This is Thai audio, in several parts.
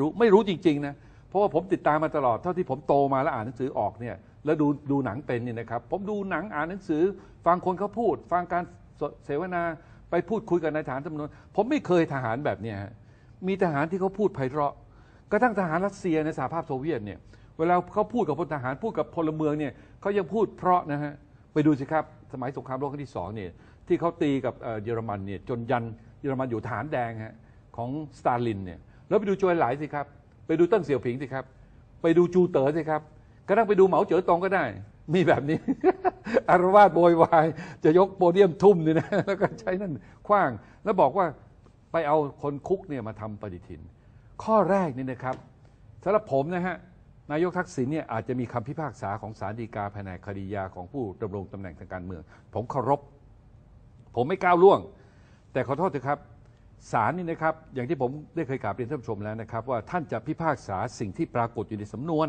รู้ไม่รู้จริงๆ นะ เพราะว่าผมติดตามมาตลอด เท่าที่ผมโตมาแล้วอ่านหนังสือออกเนี่ยแล้วดูดูหนังเป็นนี่นะครับ ผมดูหนังอ่านหนังสือฟังคนเขาพูด ฟังการเสวนาไปพูดคุยกับนายทหารจำนวนผมไม่เคยทหารแบบนี้ยมีทหารที่เขาพูดไพเราะ กระทั่งทหารรัสเซียในสหภาพโซเวียตเนี่ยเวลาเขาพูดกับพลทหารพูดกับพลเมืองเนี่ยเขายังพูดเพราะนะฮะไปดูสิครับสมัยสงครามโลกครั้งที่สองเนี่ยที่เขาตีกับเยอรมันเนี่ยจนยันเยอรมันอยู่ฐานแดงฮะของสตาลินเนี่ยแล้วไปดูโจยหลายสิครับ ไปดูตั้งเสี่ยวผิงสิครับ ไปดูจูเต๋อสิครับก็นั่งไปดูเหมาเจ๋อตงก็ได้ มีแบบนี้อารวาสโวยวาย จะยกโปเดียมทุ่มนี่นะแล้วก็ใช้นั่นคว้าง แล้วบอกว่าไปเอาคนคุกเนี่ยมาทำปฏิทิน ข้อแรกนี่นะครับสำหรับผมนะฮะนายกทักษิณเนี่ยอาจจะมีคำพิพากษาของศาลฎีกาแผนกคดียา ของผู้ ดำรงตำแหน่งทางการเมืองผมเคารพผมไม่ก้าวล่วง แต่ขอโทษเถอะครับศาลนี่นะครับอย่างที่ผมได้เคยกล่าวเรียนท่านผู้ชมแล้วนะครับ ว่าท่านจะพิพากษาสิ่งที่ปรากฏอยู่ในสำนวน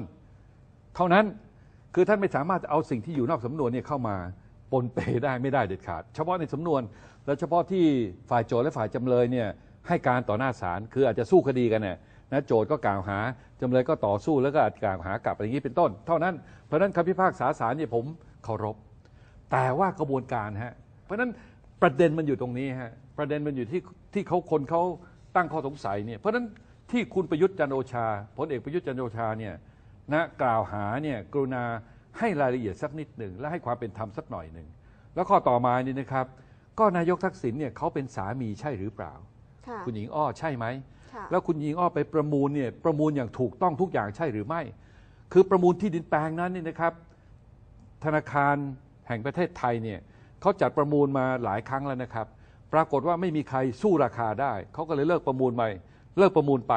เท่านั้นคือท่านไม่สามารถเอาสิ่งที่อยู่นอกสำนวนเนี่ยเข้ามาปนเปได้ไม่ได้เด็ดขาด เฉพาะในสำนวน และเฉพาะที่ฝ่ายโจทก์และฝ่ายจำเลยเนี่ยให้การต่อหน้าศาลคืออาจจะสู้คดีกันเนี่ยนะโจทก์ก็กล่าวหาจำเลยก็ต่อสู้แล้วก็อาจกล่าวหากลับอะไรอย่างนี้เป็นต้นเท่านั้นเพราะนั้นคำพิพากษาศาลเนี่ยผมเคารพแต่ว่ากระบวนการฮะเพราะนั้นประเด็นมันอยู่ตรงนี้ฮะประเด็นมันอยู่ที่ที่เขาคนเขาตั้งข้อสงสัยเนี่ยเพราะฉะนั้นที่คุณประยุทธ์จันโอชาพลเอกประยุทธ์จันโอชาเนี่ยนะกล่าวหาเนี่ยกรุณาให้รายละเอียดสักนิดหนึ่งและให้ความเป็นธรรมสักหน่อยหนึ่งแล้วข้อต่อมานี่นะครับ ก็นายกทักษิณเนี่ยเขาเป็นสามีใช่หรือเปล่า คุณหญิงอ้อใช่ไหม แล้วคุณหญิงอ้อไปประมูลเนี่ยประมูลอย่างถูกต้องทุกอย่างใช่หรือไม่ คือประมูลที่ดินแปลงนั้นนี่นะครับ ธนาคารแห่งประเทศไทยเนี่ยเขาจัดประมูลมาหลายครั้งแล้วนะครับปรากฏว่าไม่มีใครสู้ราคาได้ เขาก็เลยเลิกประมูลใหม่ เลิกประมูลไป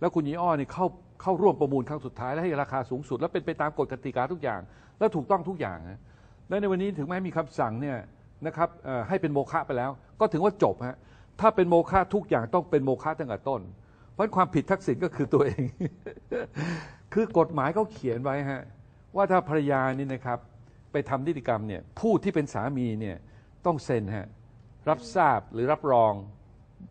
แล้วคุณยี่อ้อนี่เข้าเข้าร่วมประมูลครั้งสุดท้ายและให้ราคาสูงสุดและเป็นไปตามกฎกติกาทุกอย่าง และถูกต้องทุกอย่างนะและในวันนี้ถึงแม้มีคำสั่งเนี่ยนะครับให้เป็นโมฆะไปแล้ว ก็ถึงว่าจบฮะถ้าเป็นโมฆะทุกอย่างต้องเป็นโมฆะตั้งแต่ต้น เพราะความผิดทักษิณก็คือตัวเอง คือกฎหมายเขาเขียนไว้ฮะว่าถ้าภรรยานี่นะครับ ไปทำนิติกรรมเนี่ยผู้ที่เป็นสามีเนี่ยต้องเซ็นฮะรับทราบหรือรับรอง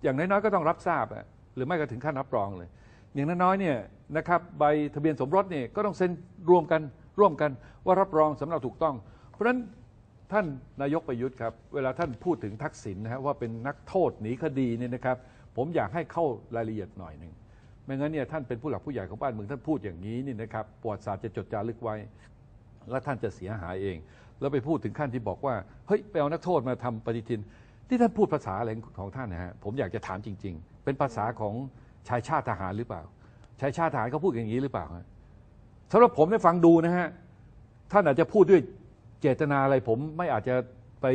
อย่างน้อยๆก็ต้องรับทราบอะหรือไม่ก็ถึงขั้นรับรองเลย อย่างน้อยๆเนี่ยนะครับใบทะเบียนสมรสเนี่ยก็ต้องเซ็นรวมกันร่วมกันว่ารับรองสำหรับถูกต้อง เพราะฉะนั้นท่านนายกประยุทธ์ครับ เวลาท่านพูดถึงทักษิณนะฮะว่าเป็นนักโทษหนีคดีเนี่ยนะครับ ผมอยากให้เข้ารายละเอียดหน่อยหนึ่งไม่งั้นเนี่ยท่านเป็นผู้หลักผู้ใหญ่ของบ้านเมืองท่านพูดอย่างนี้นี่นะครับปวดศาสตร์จะจดจารึกไว้ และท่านจะเสียหายเอง แล้วไปพูดถึงขั้นที่บอกว่าเฮ้ยไปเอานักโทษมาทำปฏิทินนี่ท่านพูดภาษาอะไรของท่านนะฮะผมอยากจะถามจริงๆ เป็นภาษาของชายชาติทหารหรือเปล่าชายชาติทหารเขาพูดอย่างนี้หรือเปล่าสำหรับผมได้ฟังดูนะฮะท่านอาจจะพูดด้วยเจตนาอะไร ผมไม่อาจจะไป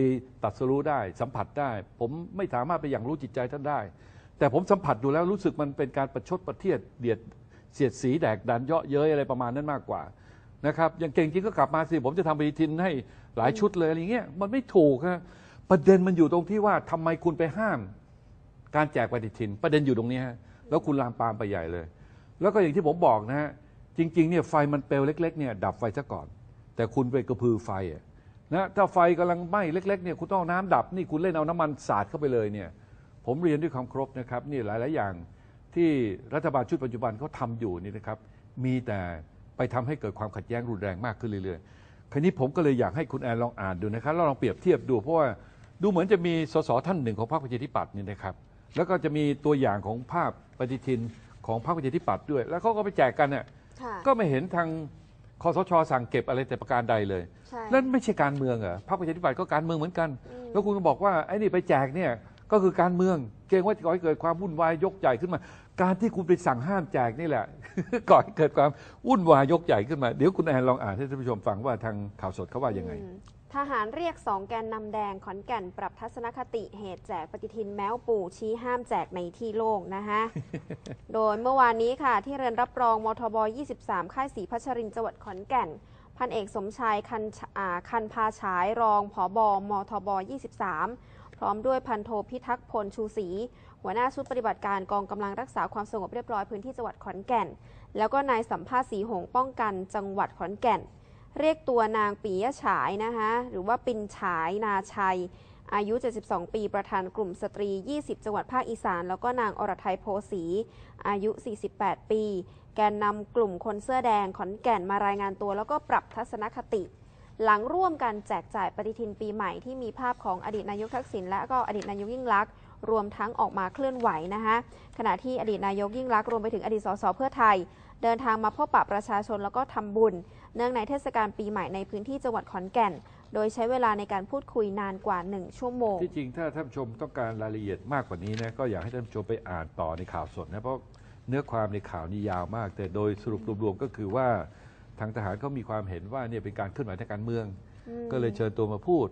ตัดสรู้ได้ สัมผัสได้ ผมไม่สามารถไปอย่างรู้จิตใจท่านได้ แต่ผมสัมผัสดูแล้วรู้สึกมันเป็นการประชดประเทียดเดียดเสียดสีแดกดันเยาะเย้ยอะไรประมาณนั้นมากกว่านะครับอย่างเก่งจริงก็กลับมาสิผมจะทำปฏิทินให้หลายชุดเลยอะไรเงี้ยมันไม่ถูกฮะประเด็นมันอยู่ตรงที่ว่าทำไมคุณไปห้าม การแจกปฏิทิน ประเด็นอยู่ตรงนี้ฮะแล้วคุณลามปามไปใหญ่เลย แล้วก็อย่างที่ผมบอกนะฮะจริงๆเนี่ยไฟมันเปลวเล็กๆเนี่ยดับไฟซะก่อน แต่คุณไปกระพือไฟนะถ้าไฟกำลังไหม้เล็กๆเนี่ยคุณต้องน้ำดับ นี่คุณเล่นเอาน้ำมันสาดเข้าไปเลยเนี่ยผมเรียนด้วยความครบนะครับนี่หลายๆอย่างที่รัฐบาลชุดปัจจุบันเขาทาอยู่นี่นะครับ มีแต่ไปทำให้เกิดความขัดแย้งรุนแรงมากขึ้นเรื่อยๆคราวนี้ผมก็เลยอยากให้คุณแอนลองอ่านดูนะครับแล้วลองเปรียบเทียบดูเพราะว่าดูเหมือนจะมีสสท่านหนึ่งของพรรคประชาธิปัตย์นี่นะครับ แล้วก็จะมีตัวอย่างของภาพปฏิทินของพรรคประชาธิปัตย์ด้วย แล้วเขาก็ไปแจกกันเนี่ยก็ไม่เห็นทางคอสชสั่งเก็บอะไรแต่ประการใดเลยนั่นไม่ใช่การเมืองเหรอพรรคประชาธิปัตย์ก็การเมืองเหมือนกัน แล้วคุณก็บอกว่าไอ้นี่ไปแจกเนี่ยก็คือการเมืองเกรงว่าจะก่อให้เกิดความวุ่นวายยกใหญ่ขึ้นมาการที่คุณไปสั่งห้ามแจกนี่แหละก่อให้เกิดความวุ่นวายยกใหญ่ขึ้นมาเดี๋ยวคุณแอนลองอ่านให้ท่านผู้ชมฟังว่าทางข่าวสดเขาว่ายังไงทหารเรียกสองแกน นำแดงขอนแก่น ปรับทัศนคติเหตุแจกปฏิทินแมวปู่ชี้ห้ามแจกในที่โล่งนะคะโดยเมื่อวานนี้ค่ะที่เรือนรับรอง มทบ 23ค่ายศรีพัชรินจังหวัดขอนแก่น พันเอกสมชายคันคันพาฉายรองผอบอมทบ 23 พร้อมด้วยพันโทพิทักษ์พลชูศรีหัวหน้าชุดปฏิบัติการกองกำลังรักษาความสงบเรียบร้อยพื้นที่จังหวัดขอนแก่น แล้วก็นายสัมภาษณ์สีหงป้องกันจังหวัดขอนแก่นเรียกตัวนางปียฉาย นะคะหรือว่าปินฉายนาชัย อายุ 72 ปีประธานกลุ่มสตรี 20 จังหวัดภาคอีสานแล้วก็นางอรทัยโพสี อายุ 48 ปี แกนนำกลุ่มคนเสื้อแดงขอนแก่นมารายงานตัว แล้วก็ปรับทัศนคติ หลังร่วมกันแจกจ่ายปฏิทินปีใหม่ที่มีภาพของอดีตนายกทักษิณและก็อดีตนายกยิ่งลักษณ์รวมทั้งออกมาเคลื่อนไหวนะคะขณะที่อดีตนายกยิ่งลักษณ์รวมไปถึงอดีตสสเพื่อไทย เดินทางมาพบปะประชาชนแล้วก็ทำบุญเนื่องในเทศกาลปีใหม่ในพื้นที่จังหวัดขอนแก่น โดยใช้เวลาในการพูดคุยนานกว่า 1 ชั่วโมง ที่จริงถ้าท่านชมต้องการรายละเอียดมากกว่านี้นะก็อยากให้ท่านชมไปอ่านต่อในข่าวสดนะ เพราะเนื้อความในข่าวนี้ยาวมาก แต่โดยสรุปรวมๆก็คือว่าทางทหารเขามีความเห็นว่าเนี่ยเป็นการขึ้นไหวทางการเมือง ก็เลยเชิญตัวมาพูด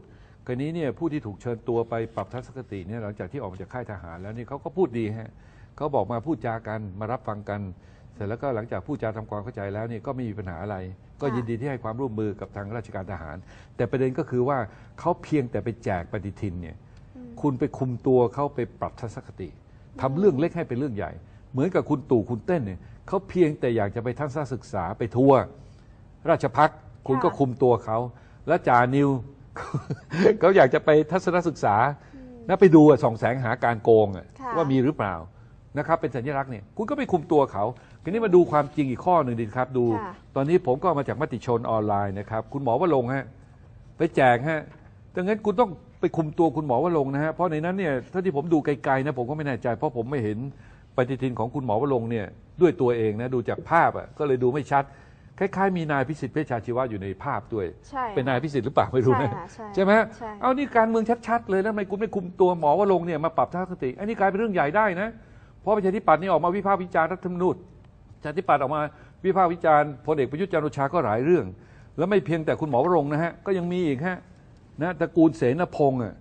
คราวนี้เนี่ยผู้ที่ถูกเชิญตัวไปปรับทัศนคติเนี่ยหลังจากที่ออกมาจากค่ายทหารแล้วนี่เขาก็พูดดีฮะเขาบอกมาพูดจากันมารับฟังกันเสร็จแล้วก็หลังจากผู้จาทำความเข้าใจแล้วนี่ก็ไม่มีปัญหาอะไร ก็ยินดีที่ให้ความร่วมมือกับทางราชการทหาร แต่ประเด็นก็คือว่าเขาเพียงแต่ไปแจกปฏิทินเนี่ยคุณไปคุมตัวเขาไปปรับทัศนคติ ทำเรื่องเล็กให้เป็นเรื่องใหญ่ เหมือนกับคุณตู่คุณเต้นเนี่ยเขาเพียงแต่อยากจะไปทัศนศึกษาไปทัวร์ราชพัก คุณก็คุมตัวเขาและจานิวเขาอยากจะไปทัศนศึกษาน่าไปดูส่องแสงหาการโกงว่ามีหรือเปล่านะครับเป็นสัญลักษณ์เนี่ยคุณก็ไปคุมตัวเขาทีนี้มาดูความจริงอีกข้อหนึ่งดีครับ ดูตอนนี้ผมก็มาจากมติชนออนไลน์นะครับ คุณหมอว่งลงฮะไปแจกฮะดังนั้นคุณต้องไปคุมตัวคุณหมอว่งลงนะฮะเพราะในนั้นเนี่ยเท่าที่ผมดูไกลๆนะผมก็ไม่แน่ใจ เพราะผมไม่เห็นปฏิทินของคุณหมอว่งลงเนี่ยด้วยตัวเองนะ ดูจากภาพอ่ะก็เลยดูไม่ชัดคล้ายๆมีนายพิสิทธิ์เพชชาชีวะอยู่ในภาพด้วยใช่เป็นนายพิสิทธิ์หรือเปล่าไม่รู้นะใช่ใช่ไหมเอานี่การเมืองชัดๆเลย แล้วทำไมคุณไม่คุมตัวหมอว่งลงเนี่ยมาปรับทัศนคติ อันนี้กลายเป็นเรื่องใหญ่ได้นะเพราะประชาธิปัตย์นี่ออกมาวิพากษ์วิจารณ์รัฐธรรมนูญชาธิปัตย์ออกมาวิพากษ์วิจารณ์พลเอกประยุทธ์จันทร์โอชาก็หลายเรื่องแล้วไม่เพียงแต่คุณหมอวรงนะฮะก็ยังมีอีกฮะนะตระกูลเสนาพงศ์อ่ะ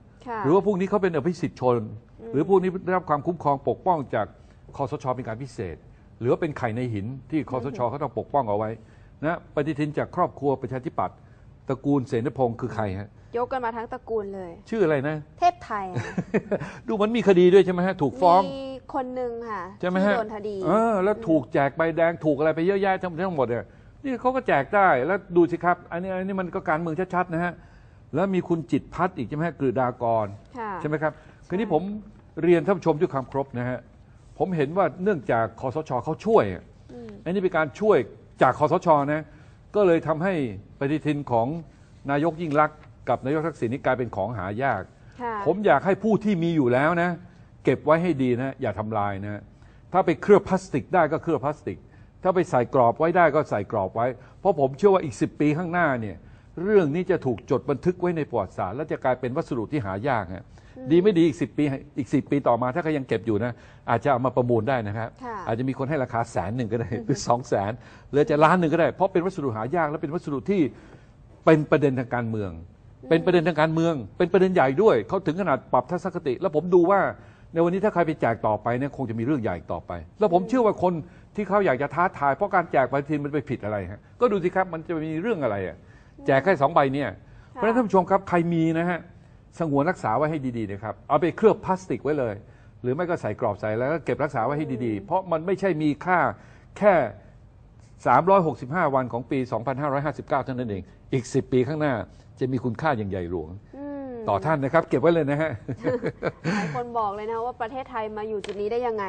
หรือว่าพวกนี้เขาเป็นอภิสิทธิชน หรือพวกนี้ได้รับความคุ้มครองปกป้อง จากคอสชเป็นการพิเศษ หรือว่าเป็นไข่ในหินที่คอสชเขาต้องปกป้องเอาไว้นะปฏิทินจากครอบครัวประชาธิปัตย์ตระกูลเสนาพงศ์คือใครฮะยกกันมาทั้งตระกูลเลย ชื่ออะไรนะ เทพไทย ดูมันมีคดีด้วยใช่ไหมฮะถูกฟ้องคนหนึ่งค่ะ ใช่ไหมฮะที่โดนคดี เออแล้วถูก แจกใบแดงถูกอะไร ไป เยอะแยะทั้งทั้งหมดเนี่ยนี่เขาก็แจกได้แล้วดูสิครับอันนี้อันนี้มันก็การเมืองชัดๆนะฮะ แล้วมีคุณจิตพัฒน์อีกใช่ไหมฮะกฤษดากรใช่ไหมครับคืนนี้ผมเรียนท่านผู้ชมด้วยความครบนะฮะ ผมเห็นว่าเนื่องจากคอสชเขาช่วยอันนี้เป็นการช่วยจากคอสชนะ ก็เลยทำให้ปฏิทินของนายกยิ่งรักษณ์กับนายกทักษิณนี่กลายเป็นของหายากผมอยากให้ผู้ที่มีอยู่แล้วนะเก็บไว้ให้ดีนะ อย่าทำลายนะ ถ้าไปเคลือบพลาสติกได้ก็เคลือบพลาสติก ถ้าไปใส่กรอบไว้ได้ก็ใส่กรอบไว้ เพราะผมเชื่อว่าอีก10ปีข้างหน้าเนี่ย เรื่องนี้จะถูกจดบันทึกไว้ในประวัติศาสตร์และจะกลายเป็นวัสดุที่หายากฮะ ดีไม่ดีอีกสิปี อีกสิปีต่อมาถ้าใครยังเก็บอยู่นะ อาจจะเอามาประมูลได้นะครับ อาจจะมีคนให้ราคาแสนหนึ่งก็ได้หรือสองแสนหรือจะล้านหนึ่งก็ได้ เพราะเป็นวัสดุหายากและเป็นวัสดุที่เป็นประเด็นทางการเมือง เป็นประเด็นทางการเมือง เป็นประเด็นใหญ่ด้วย เขาถึงขนาดปรับทัศนคติ แล้วผมดูว่าในวันนี้ถ้าใครไปแจกต่อไปเนี่ยคงจะมีเรื่องใหญ่ต่อไป แล้วผมเชื่อว่าคนที่เขาอยากจะท้าทายเพราะการแจกปฏิทินมันไปผิดอะไรฮะก็ดูสิครับมันจะมีเรื่องอะไรอ่ะแจกแค่สองใบเนี่ยเพราะฉะนั้นท่านผู้ชมครับใครมีนะฮะสงวนรักษาไว้ให้ดีๆนะครับเอาไปเคลือบพลาสติกไว้เลย หรือไม่ก็ใส่กรอบใส่แล้วก็เก็บรักษาไว้ให้ดีๆ เพราะมันไม่ใช่มีค่าแค่ 365 วันของปี 2559เท่านั้นเองอีก10 ปีข้างหน้า จะมีคุณค่าอย่างใหญ่หลวงต่อท่านนะครับ เก็บไว้เลยนะฮะหลายคนบอกเลยนะ ว่าประเทศไทยมาอยู่จุดนี้ได้ยังไง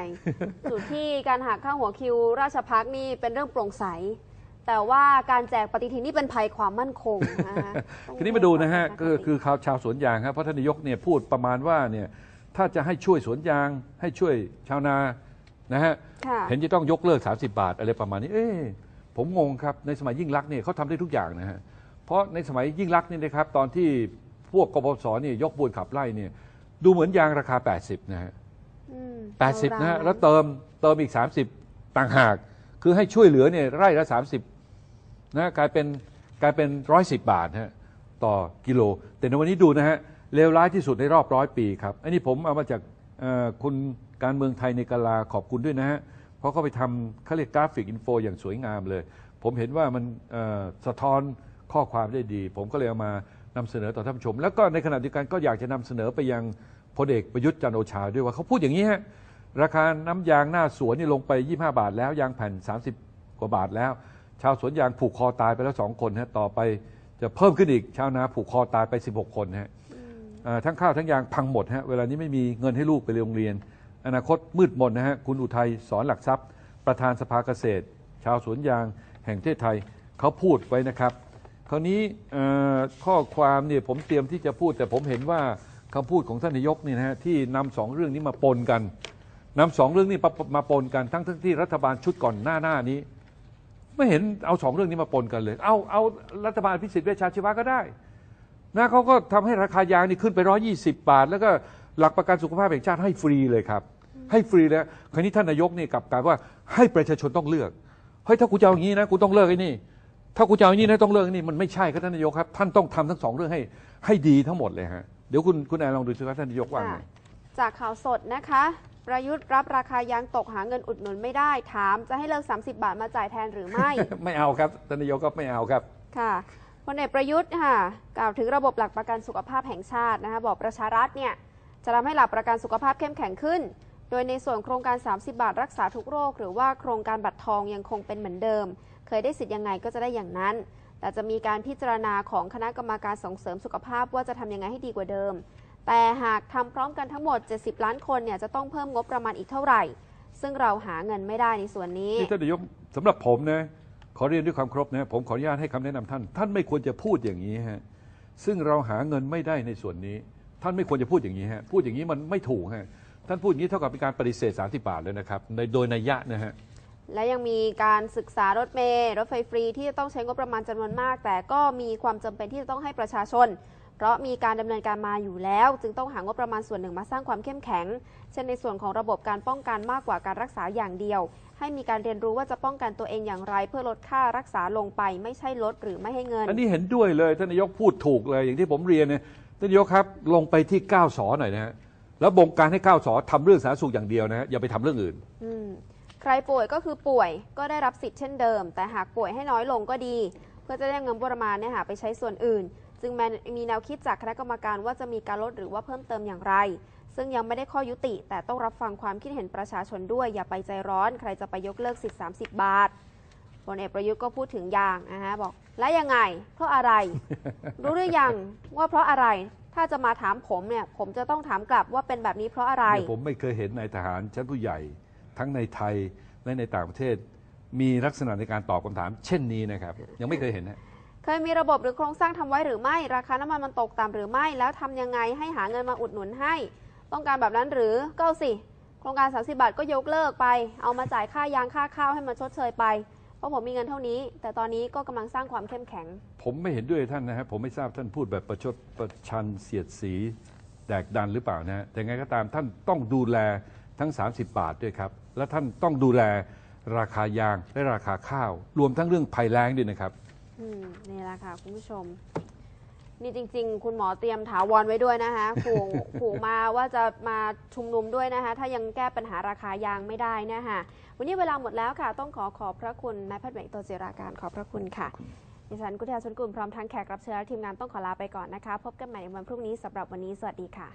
จุดที่การหักข้างหัวคิวราชพักนี่เป็นเรื่องโปร่งใสแต่ว่าการแจกปฏิทินนี่เป็นภัยความมั่นคงนะคะทีนี้มาดูนะฮะก็คือข่าวชาวสวนยางครับเพราะท่านนายกเนี่ยพูดประมาณว่าเนี่ยถ้าจะให้ช่วยสวนยาง ให้ช่วยชาวนานะฮะเห็นจะต้องยกเลิก 30 บาทอะไรประมาณนี้ เอ้ผมงงครับในสมัยยิ่งรักเนี่ยเขาทำได้ทุกอย่างนะฮะเพราะในสมัยยิ่งรัก์นี่นะครับตอนที่พวกกบศเนี่ยยกบุญขับไล่เนี่ยดูเหมือนยางราคา 80 นะฮะแปดสิบนะฮะแล้วเติมเติมอีก 30 ต่างหาก คือให้ช่วยเหลือเนี่ยไร่ละ 30 นะกลายเป็นกลายเป็น 110 บาทฮะต่อกิโล แต่ในวันนี้ดูนะฮะเลวร้ายที่สุดในรอบร้อยปีครับอันนี้ผมเอามาจากคุณการเมืองไทยในกาลาขอบคุณด้วยนะฮะเพราะเขาไปทำเขาเรียกกราฟิกอินโฟ อย่างสวยงามเลย ผมเห็นว่ามันสะท้อนข้อความได้ดี ผมก็เลยเอามานำเสนอต่อท่านผู้ชมแล้วก็ในขณะเดียวกันก็อยากจะนำเสนอไปยังพลเอกประยุทธ์จันโอชาด้วยว่าเขาพูดอย่างนี้ฮะราคาน้ำยางหน้าสวนนี่ลงไป 25 บาท แล้วยางแผ่น 30กว่าบาทแล้ว ชาวสวนยางผูกคอตายไปแล้วสองคนฮะต่อไปจะเพิ่มขึ้นอีกชาวนาผูกคอตายไป 16 คนฮะทั้งข้าวทั้งยางพังหมดฮะเวลานี้ไม่มีเงินให้ลูกไปโรงเรียน อนาคตมืดมนนะฮะคุณอุทัยสอนหลักทรัพย์ ประธานสภาเกษตร ชาวสวนยางแห่งประเทศไทยเขาพูดไว้นะครับคราวนี้ข้อความเนี่ยผมเตรียมที่จะพูด แต่ผมเห็นว่าคำพูดของท่านนายกนี่นะฮะที่นำสองเรื่องนี้มาปนกันนำสองเรื่องนี้มาปนกันทั้งทั้งที่รัฐบาลชุดก่อนหน้าหน้านี้ ไม่เห็นเอาสองเรื่องนี้มาปนกันเลย เอาเอารัฐบาลพิสิทธิ์เวชชาชีวะก็ได้นะเขาก็ทำให้ราคายางนี่ขึ้นไปร้อยี่สิบบาท แล้วก็หลักประกันสุขภาพแห่งชาติให้ฟรีเลยครับให้ฟรีแล้วคราวนี้ท่านนายกนี่กลับกลายว่าให้ประชาชนต้องเลือกเฮ้ยถ้ากูจะเอาอย่างนี้นะกูต้องเลิกไอ้นี่ถ้าคุณจะเอางนี้นะต้องเลิกนี่มันไม่ใช่ครับท่านนายกครับท่านต้องทำทั้งสองเรื่องให้ให้ดีทั้งหมดเลยฮะเดี๋ยวคุณคุณแอนลองดูสิครับท่านนายกว่าจากข่าวสดนะคะ ประยุทธ์รับราคายางตกหาเงินอุดหนุนไม่ได้ถามจะให้เลิก30 บาทมาจ่ายแทนหรือไม่ไม่เอาครับท่านนายกก็ไม่เอาครับค่ะพลเอกประยุทธ์ค่ะกล่าวถึงระบบหลักประกันสุขภาพแห่งชาตินะคะบอกประชารัฐเนี่ยจะทำให้หลักประกันสุขภาพเข้มแข็งขึ้น โดยในส่วนโครงการ 30 บาทรักษาทุกโรค หรือว่าโครงการบัตรทองยังคงเป็นเหมือนเดิมเคยได้สิทธิ์ยังไงก็จะได้อย่างนั้น แต่จะมีการพิจารณาของคณะกรรมการส่งเสริมสุขภาพว่าจะทำยังไงให้ดีกว่าเดิม แต่หากทำพร้อมกันทั้งหมด 70 ล้านคนเนี่ยจะต้องเพิ่มงบประมาณอีกเท่าไหร่ ซึ่งเราหาเงินไม่ได้ในส่วนนี้ี่ท่านนายกสำหรับผมนะขอเรียนด้วยความครบนะผมขออนุญาตให้คำแนะนำท่าน ท่านไม่ควรจะพูดอย่างนี้ฮะ ซึ่งเราหาเงินไม่ได้ในส่วนนี้ ท่านไม่ควรจะพูดอย่างนี้ฮะ พูดอย่างนี้มันไม่ถูกฮะ ท่านพูดอย่างนี้เท่ากับเป็นการปฏิเสธสารที่บาทเลยนะครับในโดยนัยยะนะฮะและยังมีการศึกษารถเมล์รถไฟฟรีที่จะต้องใช้งบประมาณจำนวนมาก แต่ก็มีความจำเป็นที่จะต้องให้ประชาชนเพราะมีการดำเนินการมาอยู่แล้ว จึงต้องหางบประมาณส่วนหนึ่งมาสร้างความเข้มแข็ง เช่นในส่วนของระบบการป้องกันมากกว่าการรักษาอย่างเดียว ให้มีการเรียนรู้ว่าจะป้องกันตัวเองอย่างไร เพื่อลดค่ารักษาลงไปไม่ใช่ลดหรือไม่ให้เงินอันนี้เห็นด้วยเลยท่านนายกพูดถูกเลยอย่างที่ผมเรียนเนี่ยท่านนายกครับลงไปที่ 9สอหน่อยนะฮะแล้วบงการให้9สอทำเรื่องสาธารณสุขอย่างเดียวนะฮะอย่าไปทำเรื่องอื่นใครป่วยก็คือป่วยก็ได้รับสิทธิ์เช่นเดิม แต่หากป่วยให้น้อยลงก็ดี เพื่อจะได้เงินบริมาณเนี่ยหาไปใช้ส่วนอื่นจึงมีแนวคิดจากคณะกรรมการว่าจะมีการลด หรือว่าเพิ่มเติมอย่างไร ซึ่งยังไม่ได้ข้อยุติแต่ต้องรับฟังความคิดเห็นประชาชนด้วย อย่าไปใจร้อนใครจะไปยกเลิกสิทธิ์ 30 บาทพลเอกประยุทธ์ก็พูดถึงอย่างนะฮะบอกและยังไง เพราะอะไร รู้หรือยังว่าเพราะอะไรถ้าจะมาถามผมเนี่ยผมจะต้องถามกลับว่าเป็นแบบนี้เพราะอะไร ผมไม่เคยเห็นนายทหารชั้นผู้ใหญ่ทั้งในไทย และในต่างประเทศ มีลักษณะในการตอบคำถาม เช่นนี้นะครับ ยังไม่เคยเห็นนะเคยมีระบบหรือโครงสร้างทำไว้หรือไม่ ราคาน้ำมันมันตกต่ำหรือไม่ แล้วทำยังไงให้หาเงินมาอุดหนุนให้ ต้องการแบบนั้นหรือก็สิโครงการ30บาทก็ยกเลิกไป เอามาจ่ายค่ายางค่าข้าวให้มันชดเชยไป เพราะผมมีเงินเท่านี้ แต่ตอนนี้ก็กำลังสร้างความเข้มแข็ง ผมไม่เห็นด้วยท่านนะฮะผมไม่ทราบท่านพูดแบบประชดประชันเสียดสีแดกดันหรือเปล่านะแต่ไงก็ตามท่านต้องดูแลทั้ง 30 บาทด้วยครับและท่านต้องดูแลราคายางและราคาข้าว รวมทั้งเรื่องภัยแล้งด้วยนะครับนี่แหละค่ะคุณผู้ชม นี่จริงๆ คุณหมอเตรียมถาวรไว้ด้วยนะคะขู่ขู่มาว่าจะมาชุมนุมด้วยนะคะถ้ายังแก้ปัญหาราคายางไม่ได้นะคะวันนี้เวลาหมดแล้วค่ะต้องขอขอบพระคุณนายแพทย์เหวงโตจราการขอบพระคุณค่ะดิฉันกุทยาชนกุลพร้อมทั้งแขกรับเชิญและทีมงานต้องขอลาไปก่อนนะคะพบกันใหม่ในวันพรุ่งนี้สำหรับวันนี้สวัสดีค่ะ